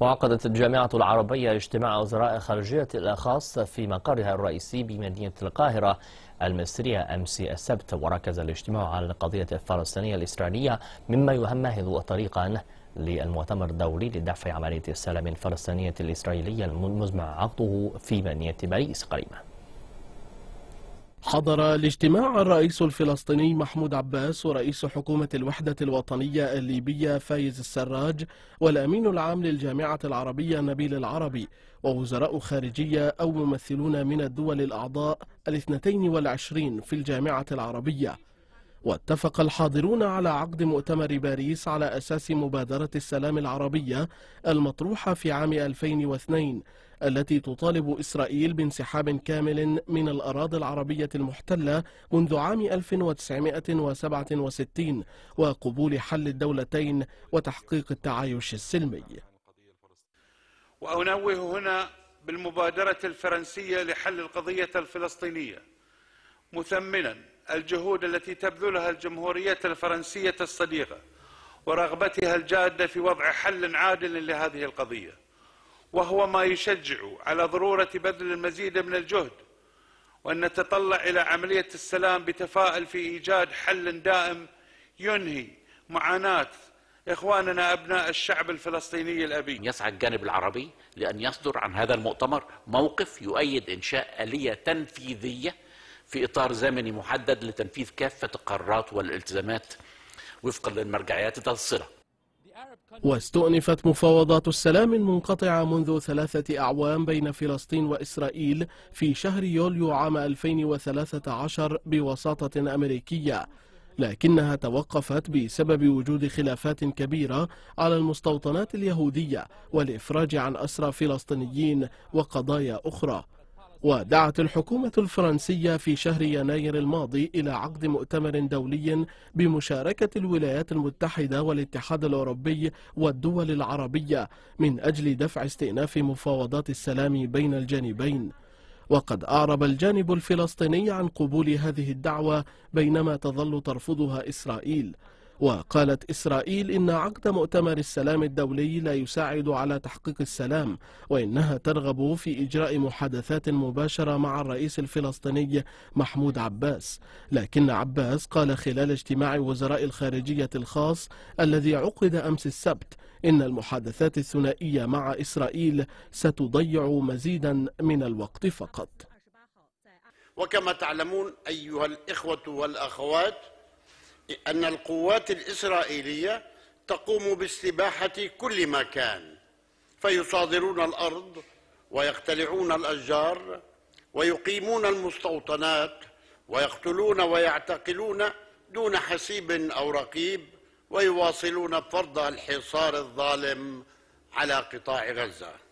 وعقدت الجامعة العربية اجتماع وزراء خارجية الخاص في مقرها الرئيسي بمدينة القاهرة المصرية أمس السبت وركز الاجتماع على القضية الفلسطينية الإسرائيلية مما يمهد طريقا للمؤتمر الدولي لدفع عملية السلام الفلسطينية الإسرائيلية المزمع عقده في مدينة باريس قريباً حضر الاجتماع الرئيس الفلسطيني محمود عباس ورئيس حكومة الوحدة الوطنية الليبية فايز السراج والأمين العام للجامعة العربية نبيل العربي ووزراء خارجية أو ممثلون من الدول الأعضاء الاثنتين والعشرين في الجامعة العربية واتفق الحاضرون على عقد مؤتمر باريس على أساس مبادرة السلام العربية المطروحة في عام 2002 التي تطالب إسرائيل بانسحاب كامل من الأراضي العربية المحتلة منذ عام 1967 وقبول حل الدولتين وتحقيق التعايش السلمي وأنوه هنا بالمبادرة الفرنسية لحل القضية الفلسطينية مثمناً الجهود التي تبذلها الجمهورية الفرنسية الصديقة ورغبتها الجادة في وضع حل عادل لهذه القضية وهو ما يشجع على ضرورة بذل المزيد من الجهد وأن نتطلع إلى عملية السلام بتفاؤل في إيجاد حل دائم ينهي معاناة إخواننا أبناء الشعب الفلسطيني الأبي يسعى الجانب العربي لأن يصدر عن هذا المؤتمر موقف يؤيد إنشاء آلية تنفيذية في إطار زمني محدد لتنفيذ كافة القرارات والالتزامات وفقا للمرجعيات ذات الصلة واستؤنفت مفاوضات السلام المنقطعة منذ ثلاثة أعوام بين فلسطين وإسرائيل في شهر يوليو عام 2013 بوساطة أمريكية لكنها توقفت بسبب وجود خلافات كبيرة على المستوطنات اليهودية والإفراج عن أسرى فلسطينيين وقضايا أخرى ودعت الحكومة الفرنسية في شهر يناير الماضي إلى عقد مؤتمر دولي بمشاركة الولايات المتحدة والاتحاد الأوروبي والدول العربية من أجل دفع استئناف مفاوضات السلام بين الجانبين وقد أعرب الجانب الفلسطيني عن قبول هذه الدعوة بينما تظل ترفضها إسرائيل وقالت إسرائيل إن عقد مؤتمر السلام الدولي لا يساعد على تحقيق السلام وإنها ترغب في إجراء محادثات مباشرة مع الرئيس الفلسطيني محمود عباس لكن عباس قال خلال اجتماع وزراء الخارجية الخاص الذي عقد أمس السبت إن المحادثات الثنائية مع إسرائيل ستضيع مزيدا من الوقت فقط وكما تعلمون أيها الإخوة والأخوات أن القوات الإسرائيلية تقوم باستباحة كل مكان فيصادرون الأرض ويقتلعون الأشجار ويقيمون المستوطنات ويقتلون ويعتقلون دون حسيب أو رقيب ويواصلون فرض الحصار الظالم على قطاع غزه